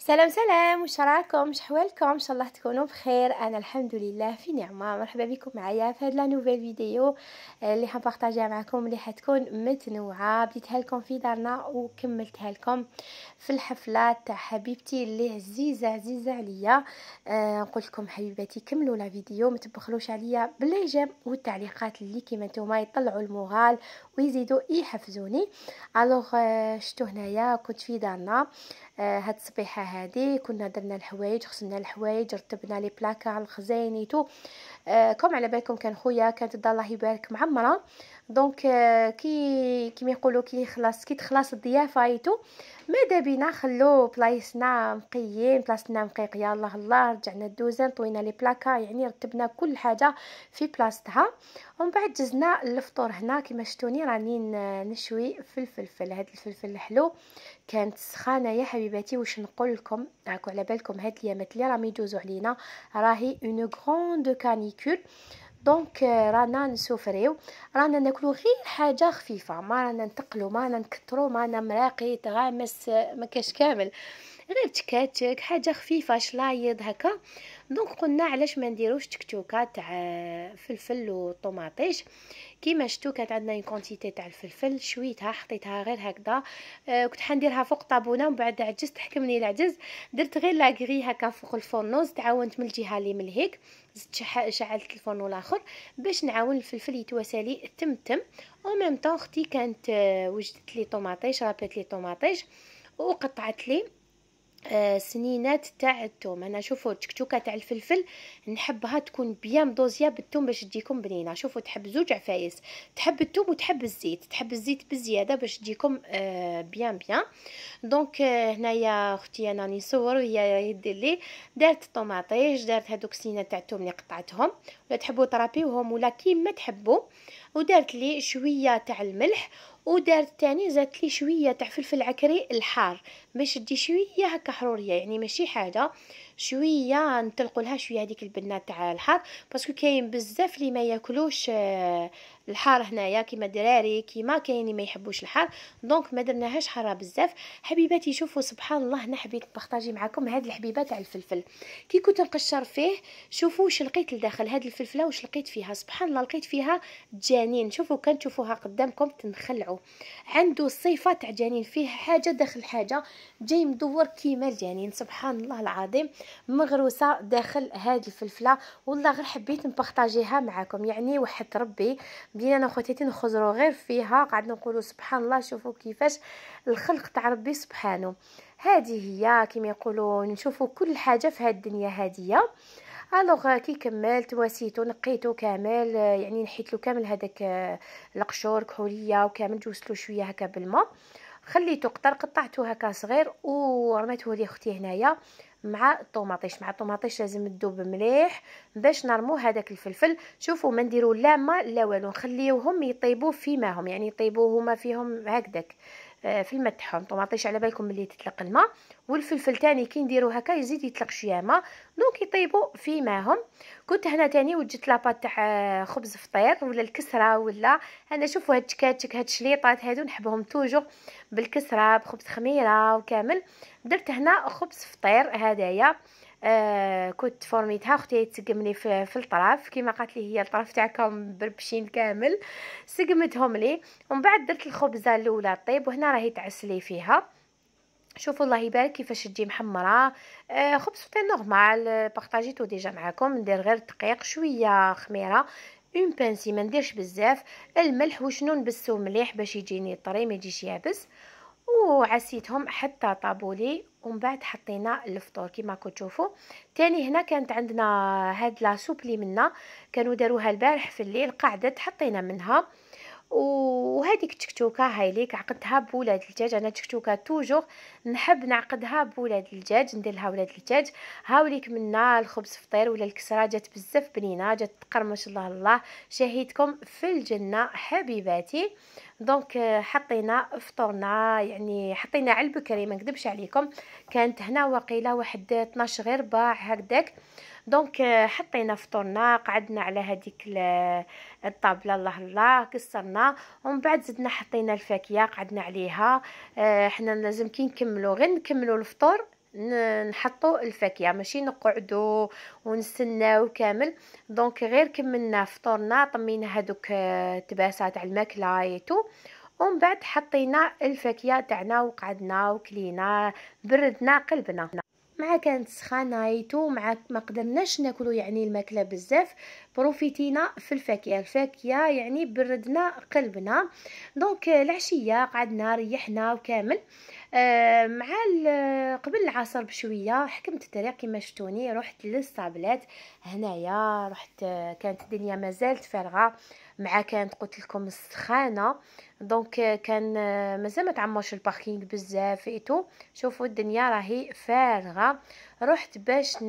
سلام سلام وش راكم وش حوالكم ان شاء الله تكونوا بخير انا الحمد لله في نعمه مرحبا بكم معايا في هاد لا نوفيل فيديو آه، اللي حنبارطاجيها معكم اللي حتكون متنوعه بديتها لكم في دارنا وكملتها لكم في الحفله تاع حبيبتي اللي عزيزه عزيزه عليا آه لكم حبيباتي كملوا لا فيديو ما تبخلوش عليا بالايجاب والتعليقات اللي كيما نتوما يطلعوا المغال ويزيدوا يحفزوني الوغ شتو هنايا كنت في دارنا هاد الصبيحه هادي كنا درنا الحوايج غسلنا الحوايج رتبنا لي بلاكار الخزاين آه على بالكم كان خويا كانت الدار الله يبارك معمره دونك آه كي كيما يقولوا كي خلاص كي تخلص الضيافه ايتو ماذا بينا خلو بلايصنا مقيين بلاصتنا يا الله الله رجعنا الدوزان طوينا لي بلاكا يعني رتبنا كل حاجه في بلاصتها ومن بعد جزنا الفطور هنا كيما شتوني راني نشوي فلفل هذا الفلفل الحلو كانت سخانه يا حبيباتي واش نقول لكم راكو على بالكم هاد الايامات اللي راهم يدوزو علينا راهي اون غروند كانيكول دونك رانا نسوفريو رانا ناكلو غير حاجه خفيفه ما رانا نتقلو ما رانا نكترو ما رانا مراقي تغامس ما كاش كامل غير تكاتك حاجه خفيفه شلايض هكا دونك قلنا علاش ما نديروش تكتوكه تاع فلفل وطوماطيش كيما شتو كانت عندنا اون كونتيتي تاع الفلفل شويتها حطيتها غير هكذا آه كنت حنديرها فوق طابونه ومن بعد عجزت حكمني العجز درت غير غري هكا فوق الفرنوز تعاونت من الجهه اللي من هيك زدت شعلت الفرن الاخر باش نعاون الفلفل يتواسالي تم تم او ميم طون اختي كانت آه، وجدت لي طوماطيش رابيت لي طوماطيش وقطعت لي آه، سنينات تاع الثوم انا شوفوا تشكتوكه تاع الفلفل نحبها تكون بيام مدوزيه بالثوم باش تجيكم بنينه شوفوا تحب زوج عفايس تحب الثوم وتحب الزيت تحب الزيت بزياده باش تجيكم آه بيان بيان دونك آه هنايا اختي انا نصور وهي يدير لي دارت طوماطيش دارت هذوك السنينات تاع الثوم اللي قطعتهم ولا تحبوا طرابيوهم ولا كيما تحبوا ودارت لي شويه تاع الملح ودارت تاني زادت لي شويه تاع فلفل عكري الحار باش تدي شويه هكا حروريه يعني ماشي حاجه شويه نطلقوا لها شويه هذيك البنه تاع الحار باسكو كاين بزاف اللي ما ياكلوش آه، الحار هنايا كيما الدراري كيما كاين اللي ما يحبوش الحار دونك ما درناهاش حاره بزاف حبيباتي شوفوا سبحان الله انا حبيت نبارطاجي معكم هاد الحبيبه تاع الفلفل كي كنت نقشر فيه شوفوا واش لقيت لداخل هاد الفلفله واش لقيت فيها سبحان الله لقيت فيها جنين شوفوا كان تشوفوها قدامكم تنخلعوا عنده صفه تاع جنين فيه حاجه داخل حاجه جاي مدور كيما الجنين سبحان الله العظيم مغروسه داخل هاد الفلفله والله غير حبيت نبارطاجيها معكم يعني وحد ربي بين انا وخوتي تنخزرو غير فيها قعدنا نقولوا سبحان الله شوفوا كيفاش الخلق تاع ربي سبحانه هذه هي كما يقولوا نشوفوا كل حاجه في هاد الدنيا هاديه الوغ كي كملت واسيتو نقيتو كامل يعني نحيت له كامل هذاك آه، القشور كحوليه وكامل جوزت له شويه هكا بالماء خليته قطر قطعته هكا صغير ورميته لي اختي هنايا مع الطوماطيش مع الطوماطيش لازم تذوب مليح باش نرمو هذاك الفلفل شوفوا ما نديروا لا ما لا والو نخليوهم يطيبوا في ماهم يعني يطيبوا هما فيهم هكذاك آه، في الماء تاعهم طوماطيش على بالكم ملي تطلق الماء والفلفل تاني كي نديرو هكا يزيد يطلق شويه ماء دونك يطيبوا في ماهم كنت هنا تاني وجدت لاباط تاع آه، خبز فطير ولا الكسره ولا انا شوفوا هاد التكاتك هاد الشليطات هادو نحبهم توجو بالكسره بخبز خميره وكامل درت هنا خبز فطير هدايا آه، كنت فورميتها اختي تسقمني في, في الطرف كيما قالت لي هي الطرف تاعكم بربشين كامل سقمتهم لي ومن بعد درت الخبزه الاولى طيب وهنا راهي تعسلي فيها شوفوا الله يبارك كيفاش تجي محمره آه، خبز تاع نورمال بارطاجيتو ديجا معاكم ندير غير دقيق شويه خميره اون بانسي ما نديرش بزاف الملح وشنو نبسو مليح باش يجيني طري ما يجيش يابس وعسيتهم حتى طابوا لي ومن بعد حطينا الفطور كما راكم تشوفوا تاني هنا كانت عندنا هاد لا سوبلي منا كانوا داروها البارح في الليل قعدت حطينا منها وهذيك التكتوكه هاي ليك عقدتها بولاد الدجاج انا التكتوكه توجور نحب نعقدها بولاد الدجاج ندير لها ولاد الدجاج هاوليك منا الخبز فطير ولا الكسره جات بزاف بنينه جات تقر ما شاء الله الله شهيتكم في الجنه حبيباتي دونك آه، حطينا فطورنا يعني حطينا على البكري ما نكذبش عليكم كانت هنا واقيله واحد 12 غير باع هكذاك دونك آه، حطينا فطورنا قعدنا على هذيك آه، الطابله الله الله كسرنا ومن بعد زدنا حطينا الفاكهه قعدنا عليها آه، حنا لازم كي نكملو غير نكملو الفطور نحطوا الفاكهه ماشي نقعدوا ونستناو كامل دونك غير كملنا فطورنا طمينا هذوك التباسه تاع الماكله ايتو ومن بعد حطينا الفاكهه تاعنا وقعدنا وكلينا بردنا قلبنا مع كانت سخانه عيطو مع ما قدرناش ناكلو يعني الماكله بزاف بروفيتينا في الفاكهه الفاكهه يعني بردنا قلبنا دونك العشيه قعدنا ريحنا وكامل آه، مع قبل العصر بشويه حكمت الطريق كما شفتوني رحت للصابلات هنايا رحت آه، كانت الدنيا مازالت فارغه مع كانت قلت لكم السخانه دونك euh, كان مازال euh, ما تعمرش الباركينغ بزاف ايتو شوفوا الدنيا راهي فارغه رحت باش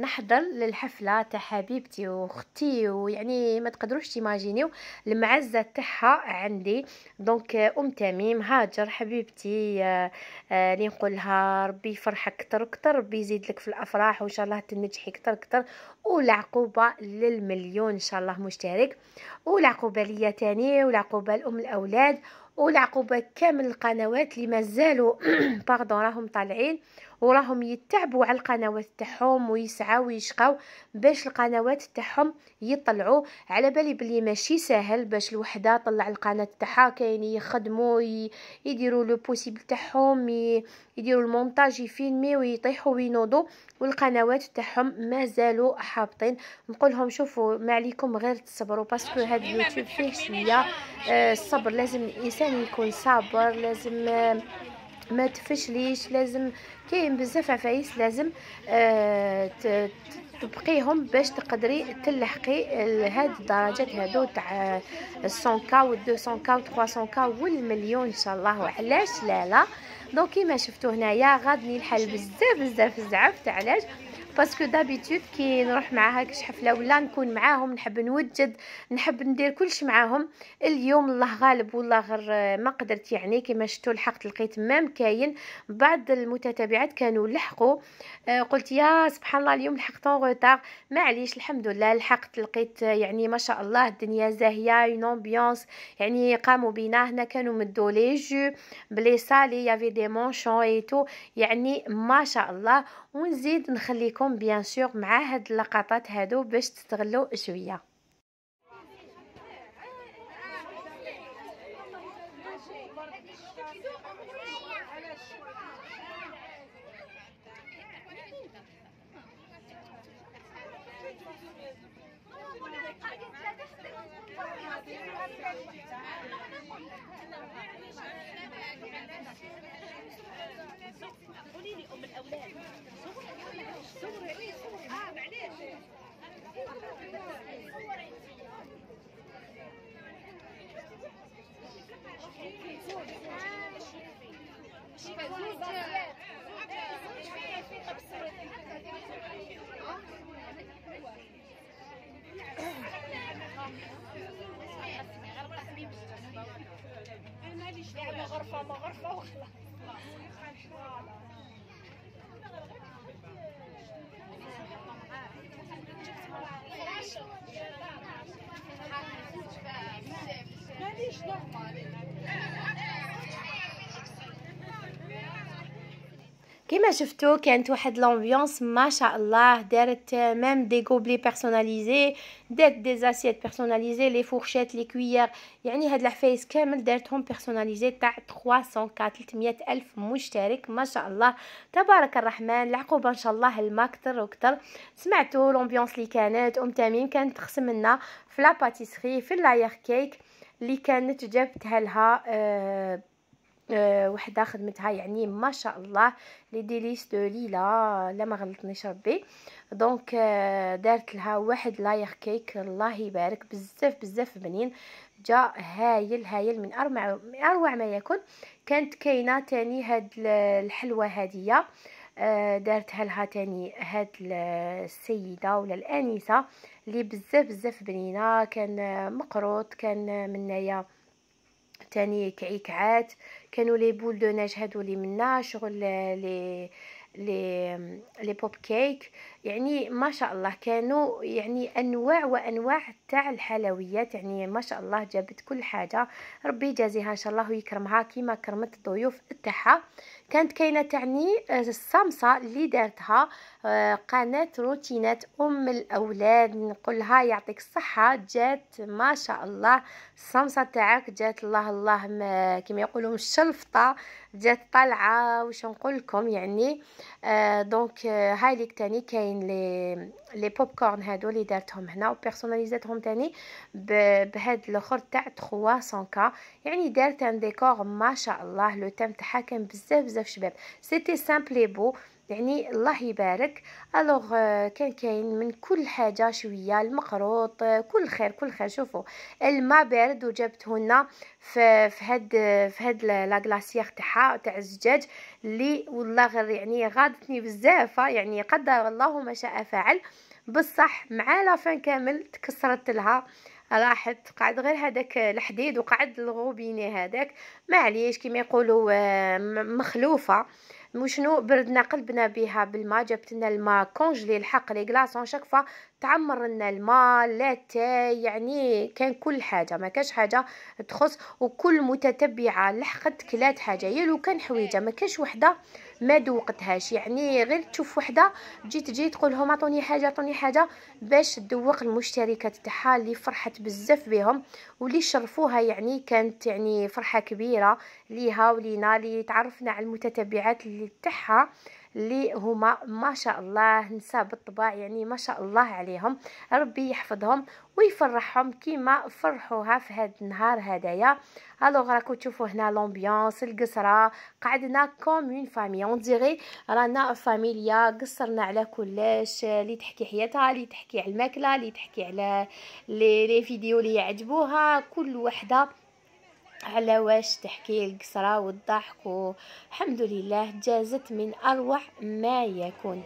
نحضر للحفله تاع حبيبتي واختي ويعني ما تقدروش تيماجينيو المعزه تاعها عندي دونك ام تميم هاجر حبيبتي اللي آه، نقولها ربي يفرحك كتر كتر ربي يزيد لك في الافراح وان شاء الله تنجحي كتر كتر والعقوبه للمليون ان شاء الله مشترك والعقوبه ليا تاني والعقوبه لام الاولاد والعقوبه كامل القنوات اللي مازالوا باردون راهم طالعين وراهم يتعبوا على القنوات تاعهم ويسعوا ويشقاو باش القنوات تاعهم يطلعوا على بالي بلي ماشي ساهل باش الوحده طلع القناه تاعها كاين يخدموا يديروا لو بوسيبل تاعهم يديروا المونتاج يفيلمي ويطيحوا وينوضوا والقنوات تاعهم مازالوا حابطين نقول لهم شوفوا ما عليكم غير تصبروا باسكو هذا اليوتيوب فيه شويه آه، الصبر لازم الانسان يكون صابر لازم آه، ما تفشليش لازم كاين بزاف عفايس لازم آه تبقيهم باش تقدري تلحقي هاد الدرجات هادو تاع 100 كا و 200 كا و 300 كا والمليون ان شاء الله وعلاش لا لا دونك كيما شفتو هنايا غادني نحل بزاف بزاف الزعف تاع علاش باسكو دابيتود كي نروح مع هاك حفله ولا نكون معاهم نحب نوجد نحب ندير كلش معاهم اليوم الله غالب والله غير آه، ما قدرت يعني كما شفتوا لحقت لقيت مام كاين بعض المتتابعات كانوا لحقوا آه، قلت يا سبحان الله اليوم لحقت اون روتار معليش الحمد لله لحقت لقيت آه، يعني ما شاء الله الدنيا زاهيه اون امبيونس يعني قاموا بينا هنا كانوا مدوا لي جو بلي سالي يافي دي مونشون اي تو يعني ما شاء الله ونزيد نخليكم لكم بيان سور مع هاد اللقطات هادو باش تستغلو شويه Thank you. يعني غرفة ما غرفة وخلاص كما شفتو كانت واحد لامبيونس ما شاء الله دارت ميم دي غوبلي بيرسوناليزي دارت دي زاسيت بيرسوناليزي لي فورشيت لي كويير يعني هاد العفايس كامل دارتهم بيرسوناليزي تاع 300 300 الف مشترك ما شاء الله تبارك الرحمن العقوبه ان شاء الله الما كتر وكتر سمعتو لامبيونس اللي كانت ام تميم كانت تخصم لنا في لاباتيسري في اللاير كيك اللي كانت جابتها لها آه آه، وحده خدمتها يعني ما شاء الله لي ديليس دو ليلى لا ما غلطنيش ربي دونك آه، دارت لها واحد لاير كيك الله يبارك بزاف بزاف بنين جا هايل هايل من اروع من اروع ما يكون كانت كاينه تاني هاد الحلوه هاديه آه، دارتها لها تاني هاد السيده ولا الانسه اللي بزاف بزاف بنينه كان مقروط كان منايا تاني كعكعات آه كانوا لي بول دو ناج هادو لي منا شغل لي لي لي بوب كيك يعني ما شاء الله كانوا يعني انواع وانواع تاع الحلويات يعني ما شاء الله جابت كل حاجه ربي يجازيها ان شاء الله ويكرمها كيما كرمت الضيوف تاعها كانت كاينه تعني آه، الصمصه اللي دارتها آه، قناه روتينات ام الاولاد نقولها يعطيك الصحه جات ما شاء الله الصمصه تاعك جات الله الله كما يقولون الشلفطه جات طالعه واش نقول لكم يعني آه، دونك هاي ليك تاني كاين لي لي بوب كورن هادو اللي دارتهم هنا وبيرسوناليزاتهم تاني بهاد الاخر تاع 300 كا يعني دارت ان ديكور ما شاء الله لو تيم تاعها كان بزاف بزاف بزاف شباب سيتي اي بو يعني الله يبارك الوغ euh, كان كاين من كل حاجه شويه المقروط آه، كل خير كل خير شوفوا الماء بارد وجابته لنا في في هاد في هاد لا غلاسيير تاعها تاع الزجاج اللي والله غير يعني غادتني بزاف آه، يعني قدر الله ما شاء فعل بصح مع لا فان كامل تكسرت لها آه راحت قعد غير هذاك الحديد وقعد الغوبيني هذاك معليش كما يقولوا آه، مخلوفه وشنو بردنا قلبنا بها بالماء جبت لنا الماء كونجلي الحق لي غلاصون شاك فوا تعمر لنا الماء تاي يعني كان كل حاجه ما كاش حاجه تخص وكل متتبعه لحقت كلات حاجه يا لو كان حويجه ما كاش وحده ما دوقتهاش يعني غير تشوف وحده تجي تجي تقول لهم عطوني حاجه عطوني حاجه باش تدوق المشتركات تاعها اللي فرحت بزاف بهم واللي شرفوها يعني كانت يعني فرحه كبيره ليها ولينا اللي تعرفنا على المتتبعات اللي تاعها اللي هما ما شاء الله نساء بالطباع يعني ما شاء الله عليهم ربي يحفظهم ويفرحهم كيما فرحوها في هذا النهار هدايا الوغ راكو تشوفوا هنا لومبيونس القصره قعدنا كوم اون فامي اون ديغي رانا فاميليا قصرنا على كلش اللي تحكي حياتها اللي تحكي على الماكله اللي تحكي على لي فيديو اللي يعجبوها كل وحده على واش تحكي القصرة والضحك والحمد لله جازت من أروع ما يكون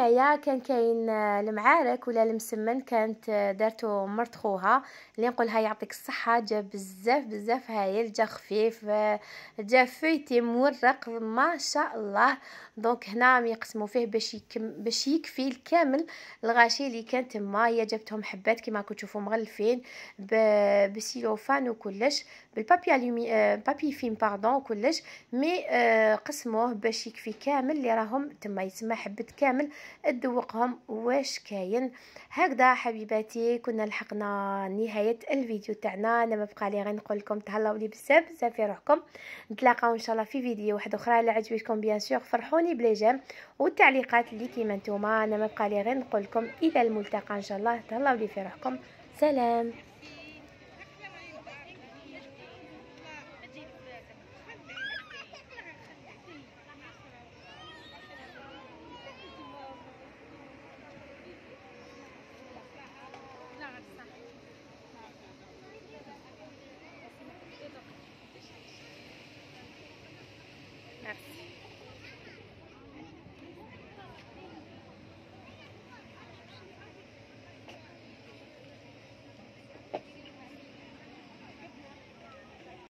هنايا كان كاين آه، المعارك ولا المسمن كانت آه، دارتو مرت خوها اللي نقولها يعطيك الصحه جا بزاف بزاف هايل جا خفيف آه، جا فيتي مورق ما شاء الله دونك هنا يقسموا فيه باش باش يكفي الكامل الغاشي اللي كان تما هي جابتهم حبات كما راكم تشوفوا مغلفين بسيلوفان وكلش بالبابي الومي بابي فيم باردون وكلش مي قسموه باش يكفي كامل اللي راهم تما يسمى حبه كامل تذوقهم واش كاين هكذا حبيباتي كنا لحقنا نهايه الفيديو تاعنا انا ما بقى لي غير نقول لكم تهلاو لي بزاف بزاف في روحكم نتلاقاو ان شاء الله في فيديو واحد اخرى الا عجبتكم بيان سور فرحوني بلي جيم والتعليقات اللي كيما نتوما انا ما بقى لي غير نقول لكم الى الملتقى ان شاء الله تهلاو لي في روحكم سلام